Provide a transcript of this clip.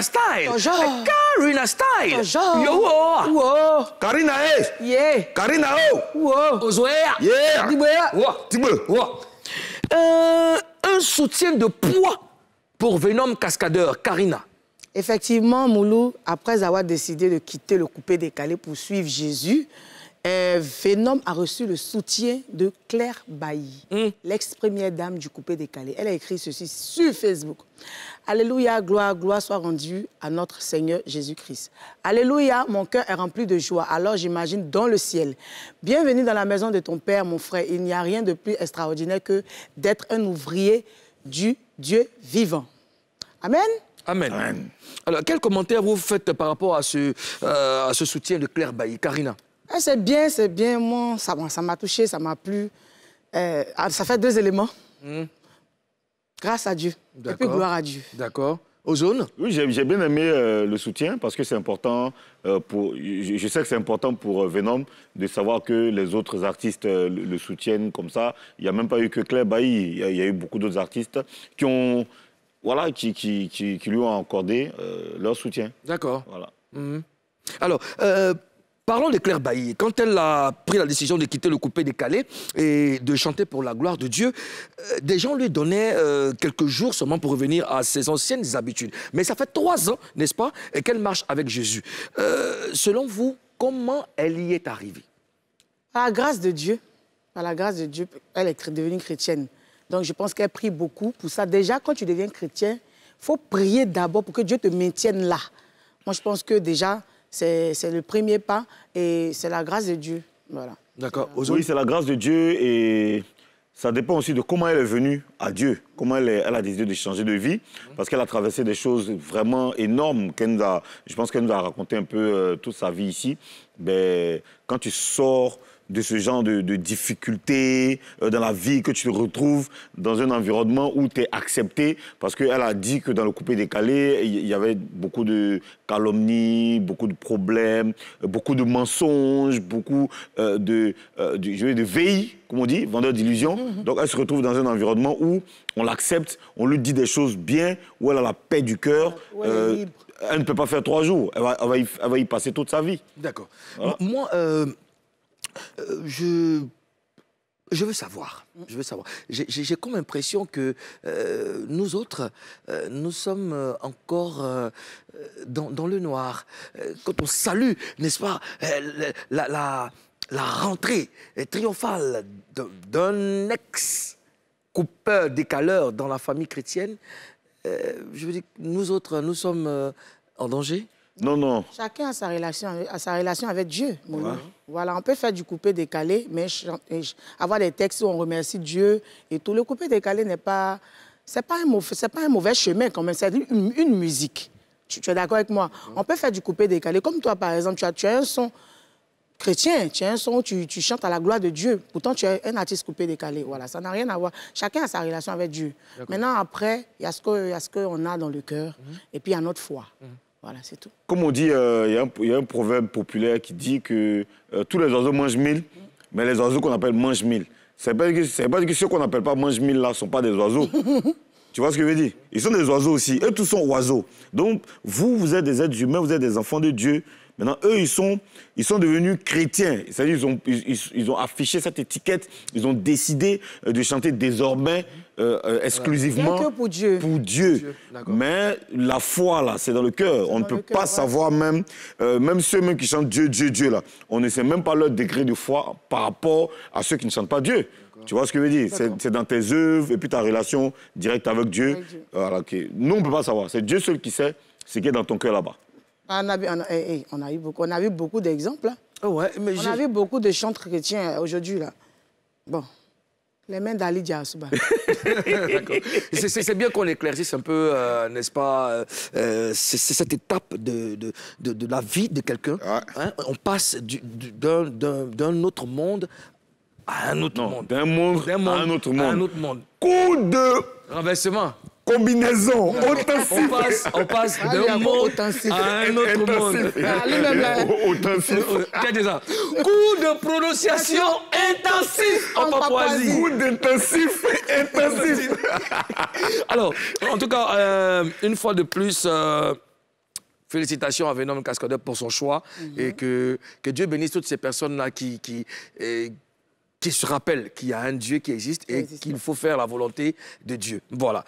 Style. Yeah. Karina euh, un soutien de poids pour Venom Cascadeur, Karina. Effectivement, Moulou, après avoir décidé de quitter le coupé décalé pour suivre Jésus, Vénom euh, a reçu le soutien de Claire Bailly, hmm. l'ex-première dame du coupé décalé. Elle a écrit ceci sur Facebook. Alléluia, gloire, gloire soit rendue à notre Seigneur Jésus-Christ. Alléluia, mon cœur est rempli de joie, alors j'imagine dans le ciel. Bienvenue dans la maison de ton Père, mon frère. Il n'y a rien de plus extraordinaire que d'être un ouvrier du Dieu vivant. Amen. Amen. Alors, quel commentaire vous faites par rapport à ce, euh, à ce soutien de Claire Bailly, Karina eh, c'est bien, c'est bien. Moi, ça m'a touché, ça m'a plu. Eh, ah, ça fait deux éléments. Hmm. Grâce à Dieu. Et puis gloire à Dieu. D'accord. Aux jaune Oui, j'ai bien aimé euh, le soutien parce que c'est important euh, pour. Je, sais que c'est important pour euh, Venom de savoir que les autres artistes le, soutiennent comme ça. Il n'y a même pas eu que Claire Bailly. Il y, a, eu beaucoup d'autres artistes qui ont. Voilà, qui, qui, lui ont accordé leur soutien. D'accord. Voilà. Hmm. Alors, Parlons de Claire Bailly. Quand elle a pris la décision de quitter le coupé décalé et de chanter pour la gloire de Dieu, euh, des gens lui donnaient euh, quelques jours seulement pour revenir à ses anciennes habitudes. Mais ça fait trois ans, n'est-ce pas, qu'elle marche avec Jésus. Euh, selon vous, comment elle y est arrivée À la grâce de Dieu. Par la grâce de Dieu, elle est devenue chrétienne. Donc je pense qu'elle prie beaucoup pour ça. Déjà, quand tu deviens chrétien, il faut prier d'abord pour que Dieu te maintienne là. Moi, je pense que déjà, c'est le premier pas et c'est la grâce de Dieu. Voilà. D'accord. Aujourd'hui, c'est la grâce de Dieu et ça dépend aussi de comment elle est venue à Dieu, comment elle, elle a décidé de changer de vie, parce qu'elle a traversé des choses vraiment énormes. je pense qu'elle nous a raconté un peu euh, toute sa vie ici. Mais ben, quand tu sors de ce genre de, difficultés euh, dans la vie, que tu te retrouves dans un environnement où tu es accepté, parce qu'elle a dit que dans le coupé décalé, il y, avait beaucoup de calomnies, beaucoup de problèmes, euh, beaucoup de mensonges, beaucoup euh, de, de comme on dit, vendeurs d'illusions. Mhm. Donc elle se retrouve dans un environnement où on l'accepte, on lui dit des choses bien, où elle a la paix du cœur. Ah, elle, ne peut pas faire trois jours, elle va, y, passer toute sa vie. D'accord. Moi... Euh, je je veux savoir. Je veux savoir. J'ai comme impression que euh, nous autres, euh, nous sommes encore dans, le noir. quand on salue, n'est-ce pas, la, la, rentrée triomphale d'un ex-coupeur décaleur dans la famille chrétienne, je veux dire, nous autres, nous sommes en danger. Non, non. Chacun a sa relation, à sa relation avec Dieu. Voilà, on peut faire du coupé décalé, mais avoir des textes où on remercie Dieu et tout. Le coupé décalé n'est pas, c'est pas un mauvais, c'est pas un mauvais chemin quand même. C'est une, musique. Tu, es d'accord avec moi On peut faire du coupé décalé, comme toi par exemple, tu as, tu un son chrétien, tu as un son où tu, chantes à la gloire de Dieu. Pourtant, tu es un artiste coupé décalé. Voilà, ça n'a rien à voir. Chacun a sa relation avec Dieu. Maintenant, après, il y a ce qu'on a, a dans le cœur mhm. et puis il y a notre foi. Mhm. Voilà, c'est tout. Comme on dit, euh, il y, a un proverbe populaire qui dit que euh, tous les oiseaux mangent mille, mais les oiseaux qu'on appelle mangent mille. C'est pas, que ceux qu'on n'appelle pas mangent mille là ne sont pas des oiseaux. Tu vois ce que je veux dire Ils sont des oiseaux aussi. Eux tous sont oiseaux. Donc, vous, vous êtes des êtres humains, vous êtes des enfants de Dieu. Maintenant, eux, ils sont, ils sont devenus chrétiens. C'est-à-dire, ils ont, ils, ont affiché cette étiquette. Ils ont décidé euh, de chanter désormais euh, euh, exclusivement pour Dieu. Mais la foi, là, c'est dans le cœur. On ne peut pas savoir même, même ceux même qui chantent Dieu, Dieu, Dieu, là. On ne sait même pas leur degré de foi par rapport à ceux qui ne chantent pas Dieu. Tu vois ce que je veux dire C'est dans tes œuvres et puis ta relation directe avec Dieu. Voilà, euh, Nous, on ne peut pas savoir. C'est Dieu seul qui sait ce qui est dans ton cœur là-bas. On a, vu, beaucoup, beaucoup d'exemples. Hein. Ah on a vu beaucoup de chants chrétiens euh, aujourd'hui. là. Bon, les mains d'Ali bah. c'est bien qu'on éclaircisse un peu, euh, n'est-ce pas, c'est cette étape de, la vie de quelqu'un. Hein. on passe d'un autre monde à un autre non, monde. D'un monde, monde, à un autre monde. À un autre monde. Coup de... Renversement. Combinaison, authentique. On passe, on passe d'un monde à un autre intensif. monde. ça? Euh, euh, Coup de prononciation intensif en Papouasie. Coup d'intensif intensif. Alors, en tout cas, euh, une fois de plus... félicitations à Venom Cascadeur pour son choix mhm. et que, que Dieu bénisse toutes ces personnes-là qui, qui, qui se rappelle qu'il y a un Dieu qui existe et qu'il faut faire la volonté de Dieu. Voilà.